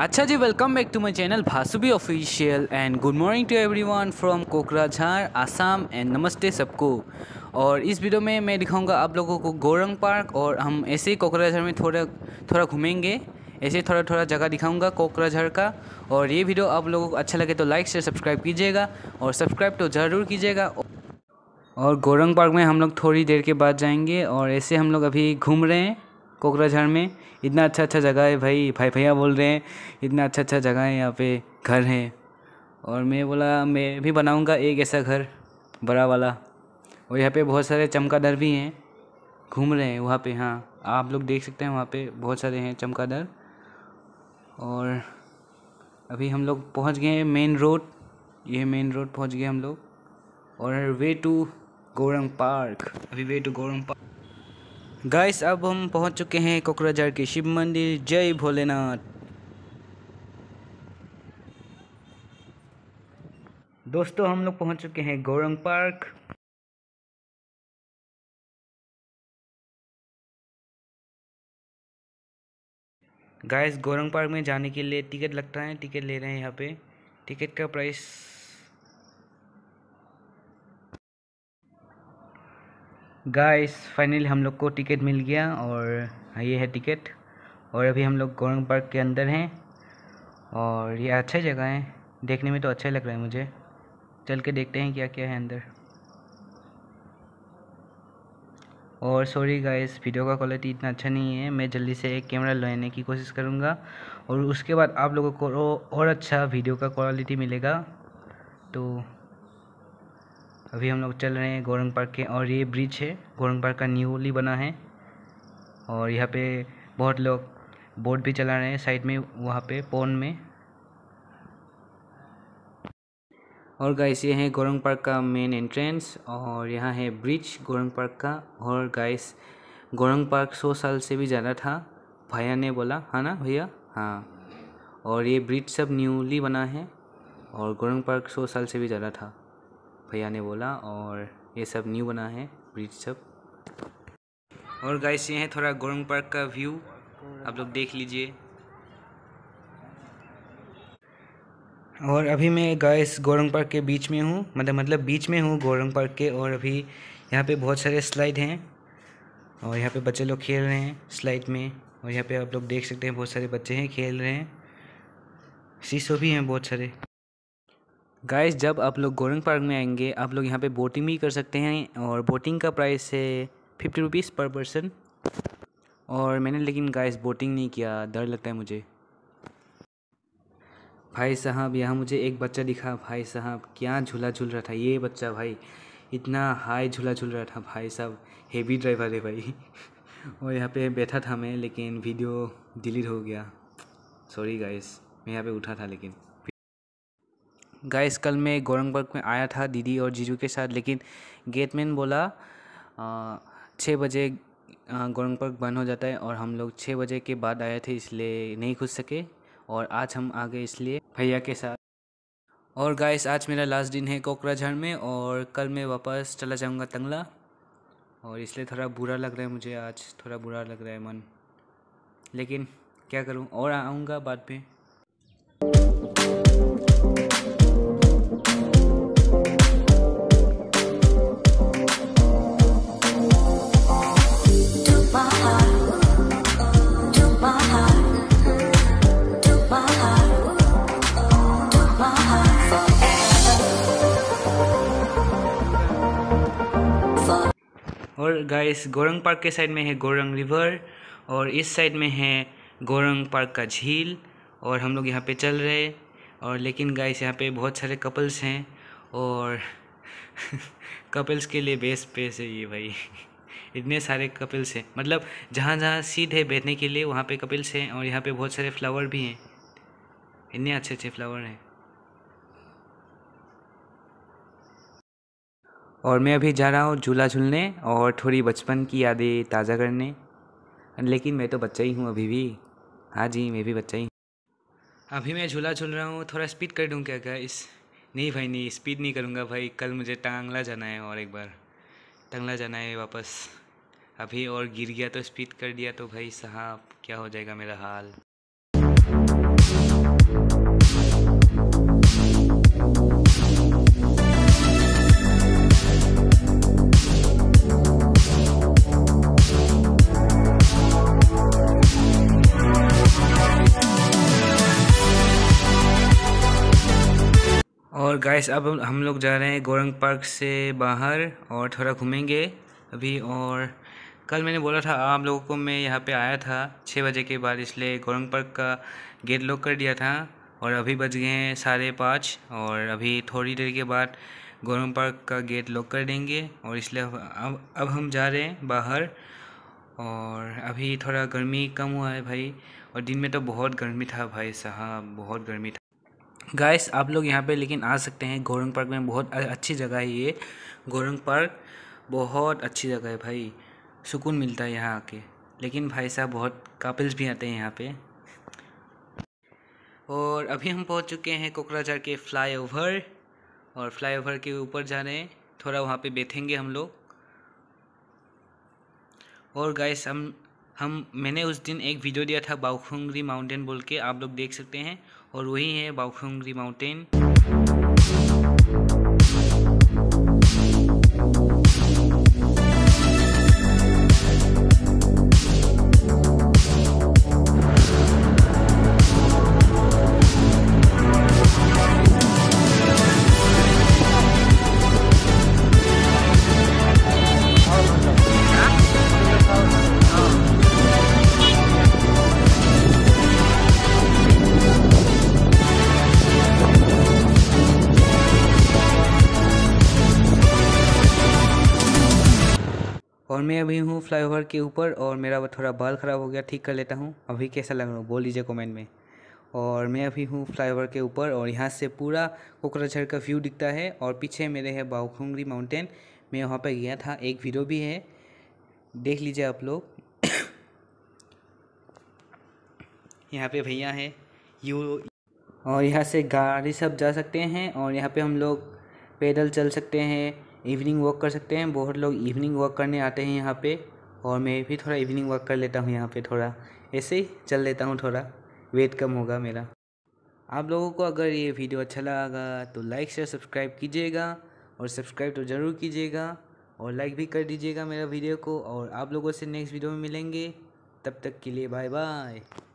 अच्छा जी welcome back to my channel Bhasubi official and good morning to everyone from Kokrajhar Assam and नमस्ते सबको और इस वीडियो में मैं दिखाऊंगा आप लोगों को गोरंग पार्क और हम ऐसे ही कोकराझार में थोड़ा थोड़ा घूमेंगे ऐसे थोड़ा थोड़ा जगह दिखाऊंगा कोकराझार का और ये वीडियो आप लोगों को अच्छा लगे तो लाइक शेयर सब्सक्राइब कीजिएगा और सब्सक्राइब तो ज़रूर कीजिएगा और गोरंग पार्क में हम लोग थोड़ी देर के बाद जाएंगे और ऐसे हम लोग अभी घूम रहे हैं कोकराझाड़ में इतना अच्छा अच्छा जगह है भाई भाई भैया बोल रहे हैं इतना अच्छा अच्छा जगह है यहाँ पे घर है और मैं बोला मैं भी बनाऊँगा एक ऐसा घर बड़ा वाला और यहाँ पे बहुत सारे चमकादर भी हैं घूम रहे हैं वहाँ पे हाँ आप लोग देख सकते हैं वहाँ पे बहुत सारे हैं चमकादर और अभी हम लोग पहुँच गए हैं मेन रोड ये मेन रोड पहुँच गए हम लोग और वे टू गौरंग पार्क अभी way to Gaurang park guys अब हम पहुंच चुके हैं कोकराझार के शिव मंदिर जय भोलेनाथ दोस्तों हम लोग पहुंच चुके हैं Gaurang park guys Gaurang park में जाने के लिए टिकट लगता है टिकट ले रहे हैं यहाँ पे टिकट का प्राइस गाइस फाइनली हम लोग को टिकट मिल गया और हाँ, ये है टिकट और अभी हम लोग गौरंग पार्क के अंदर हैं और ये अच्छा जगह है देखने में तो अच्छा लग रहा है मुझे चल के देखते हैं क्या क्या है अंदर और सॉरी गाइस वीडियो का क्वालिटी इतना अच्छा नहीं है मैं जल्दी से एक कैमरा लेने की कोशिश करूँगा और उसके बाद आप लोगों को और अच्छा वीडियो का क्वालिटी मिलेगा तो अभी हम लोग चल रहे हैं गोरंग पार्क के और ये ब्रिज है गोरंग पार्क का न्यूली बना है और यहाँ पे बहुत लोग बोट भी चला रहे हैं साइड में वहाँ पे पोन में और गाइस ये है गोरंग पार्क का मेन एंट्रेंस और यहाँ है ब्रिज गोरंग पार्क का और गाइस गोरंग पार्क सौ साल से भी ज़्यादा था भैया ने बोला हाँ ना भैया हाँ और ये ब्रिज सब न्यूली बना है और गोरंग पार्क सौ साल से भी ज़्यादा था भैया ने बोला और ये सब न्यू बना है ब्रिज सब और गाइस ये है थोड़ा गोरंग पार्क का व्यू आप लोग देख लीजिए और अभी मैं गाइस गोरंग पार्क के बीच में हूँ मतलब मतलब बीच में हूँ गोरंग पार्क के और अभी यहाँ पे बहुत सारे स्लाइड हैं और यहाँ पे बच्चे लोग खेल रहे हैं स्लाइड में और यहाँ पे आप लोग देख सकते हैं बहुत सारे बच्चे हैं खेल रहे हैं शीशो भी हैं बहुत सारे गाइस जब आप लोग गोरंग पार्क में आएंगे आप लोग यहाँ पे बोटिंग भी कर सकते हैं और बोटिंग का प्राइस है फिफ्टी रुपीज़ पर पर्सन और मैंने लेकिन गाइस बोटिंग नहीं किया डर लगता है मुझे भाई साहब यहाँ मुझे एक बच्चा दिखा भाई साहब क्या झूला झूल रहा था ये बच्चा भाई इतना हाई झूला झूल रहा था भाई साहब हेवी ड्राइवर है भाई और यहाँ पे बैठा था मैं लेकिन वीडियो डिलीट हो गया सॉरी गाइस मैं यहाँ पे उठा था लेकिन गाइस कल मैं गोरंगबर्ग में आया था दीदी और जीजू के साथ लेकिन गेटमैन बोला छः बजे गोरंगबर्ग बंद हो जाता है और हम लोग छः बजे के बाद आए थे इसलिए नहीं खुद सके और आज हम आ गए इसलिए भैया के साथ और गाइस आज मेरा लास्ट दिन है कोकराझार में और कल मैं वापस चला जाऊँगा तंगला और इसलिए थोड़ा बुरा लग रहा है मुझे आज थोड़ा बुरा लग रहा है मन लेकिन क्या करूँ और आऊँगा बाद में और गाइस गोरंग पार्क के साइड में है गोरंग रिवर और इस साइड में है गोरंग पार्क का झील और हम लोग यहाँ पे चल रहे और लेकिन गाइस यहाँ पे बहुत सारे कपल्स हैं और कपल्स के लिए बेस्ट प्लेस है ये भाई इतने सारे कपल्स हैं मतलब जहाँ जहाँ सीट है बैठने के लिए वहाँ पे कपल्स हैं और यहाँ पे बहुत सारे फ्लावर भी हैं इतने अच्छे अच्छे फ्लावर हैं और मैं अभी जा रहा हूँ झूला झूलने और थोड़ी बचपन की यादें ताज़ा करने लेकिन मैं तो बच्चा ही हूँ अभी भी हाँ जी मैं भी बच्चा ही अभी मैं झूला झूल रहा हूँ थोड़ा स्पीड कर दूँ क्या क्या इस नहीं भाई नहीं स्पीड नहीं करूँगा भाई कल मुझे टांगला जाना है और एक बार टांगला जाना है वापस अभी और गिर गया तो स्पीड कर दिया तो भाई साहब क्या हो जाएगा मेरा हाल गाइस अब हम लोग जा रहे हैं गोरंग पार्क से बाहर और थोड़ा घूमेंगे अभी और कल मैंने बोला था आप लोगों को मैं यहाँ पे आया था छः बजे के बाद इसलिए गोरंग पार्क का गेट लॉक कर दिया था और अभी बज गए हैं साढ़े पाँच और अभी थोड़ी देर के बाद गोरंग पार्क का गेट लॉक कर देंगे और इसलिए अब अब हम जा रहे हैं बाहर और अभी थोड़ा गर्मी कम हुआ है भाई और दिन में तो बहुत गर्मी था भाई साहब बहुत गर्मी था गाइस आप लोग यहाँ पे लेकिन आ सकते हैं गोरंग पार्क में बहुत अच्छी जगह है ये गोरंग पार्क बहुत अच्छी जगह है भाई सुकून मिलता है यहाँ आके लेकिन भाई साहब बहुत कपल्स भी आते हैं यहाँ पे और अभी हम पहुँच चुके हैं कोकराझार के फ्लाईओवर और फ्लाईओवर के ऊपर जा रहे हैं थोड़ा वहाँ पे बैठेंगे हम लोग और गाइस हम हम मैंने उस दिन एक वीडियो दिया था बाउखुंगरी माउंटेन बोल के आप लोग देख सकते हैं और वही है बाउखुंगरी माउंटेन और मैं अभी हूँ फ्लाईओवर के ऊपर और मेरा थोड़ा बाल ख़राब हो गया ठीक कर लेता हूँ अभी कैसा लग रहा हूँ बोल लीजिए कमेंट में और मैं अभी हूँ फ्लाईओवर के ऊपर और यहाँ से पूरा कोकराझर का व्यू दिखता है और पीछे मेरे है बाउखुंगरी माउंटेन मैं वहाँ पर गया था एक वीडियो भी है देख लीजिए आप लोग यहाँ पे भैया है यू और यहाँ से गाड़ी सब जा सकते हैं और यहाँ पे हम लोग पैदल चल सकते हैं इवनिंग वॉक कर सकते हैं बहुत लोग इवनिंग वॉक करने आते हैं यहाँ पे और मैं भी थोड़ा इवनिंग वॉक कर लेता हूँ यहाँ पे थोड़ा ऐसे ही चल लेता हूँ थोड़ा वेट कम होगा मेरा आप लोगों को अगर ये वीडियो अच्छा लगा तो लाइक शेयर सब्सक्राइब कीजिएगा और सब्सक्राइब तो ज़रूर कीजिएगा और लाइक भी कर दीजिएगा मेरा वीडियो को और आप लोगों से नेक्स्ट वीडियो में मिलेंगे तब तक के लिए बाय बाय